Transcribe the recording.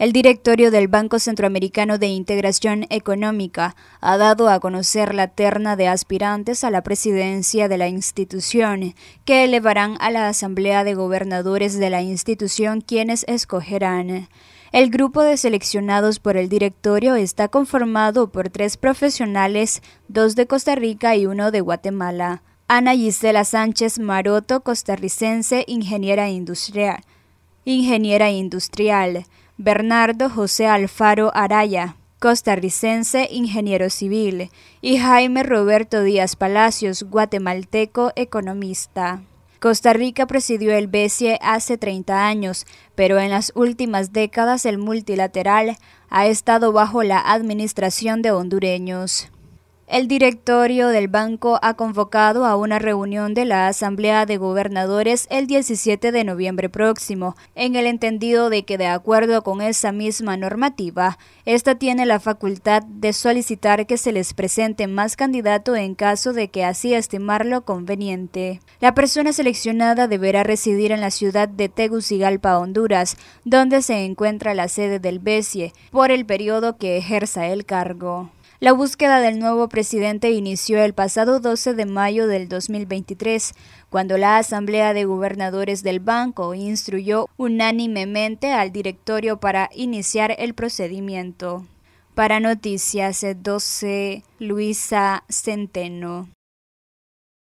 El directorio del Banco Centroamericano de Integración Económica ha dado a conocer la terna de aspirantes a la presidencia de la institución, que elevarán a la Asamblea de Gobernadores de la institución quienes escogerán. El grupo de seleccionados por el directorio está conformado por tres profesionales, dos de Costa Rica y uno de Guatemala. Ana Gisela Sánchez Maroto, costarricense, ingeniera industrial. Ingeniera industrial, Bernardo José Alfaro Araya, costarricense, ingeniero civil, y Jaime Roberto Díaz Palacios, guatemalteco, economista. Costa Rica presidió el BCE hace 30 años, pero en las últimas décadas el multilateral ha estado bajo la administración de hondureños. El directorio del banco ha convocado a una reunión de la Asamblea de Gobernadores el 17 de noviembre próximo, en el entendido de que, de acuerdo con esa misma normativa, ésta tiene la facultad de solicitar que se les presente más candidato en caso de que así estimarlo conveniente. La persona seleccionada deberá residir en la ciudad de Tegucigalpa, Honduras, donde se encuentra la sede del BESIE, por el periodo que ejerza el cargo. La búsqueda del nuevo presidente inició el pasado 12 de mayo del 2023, cuando la Asamblea de Gobernadores del Banco instruyó unánimemente al directorio para iniciar el procedimiento. Para Noticias 12, Luisa Centeno.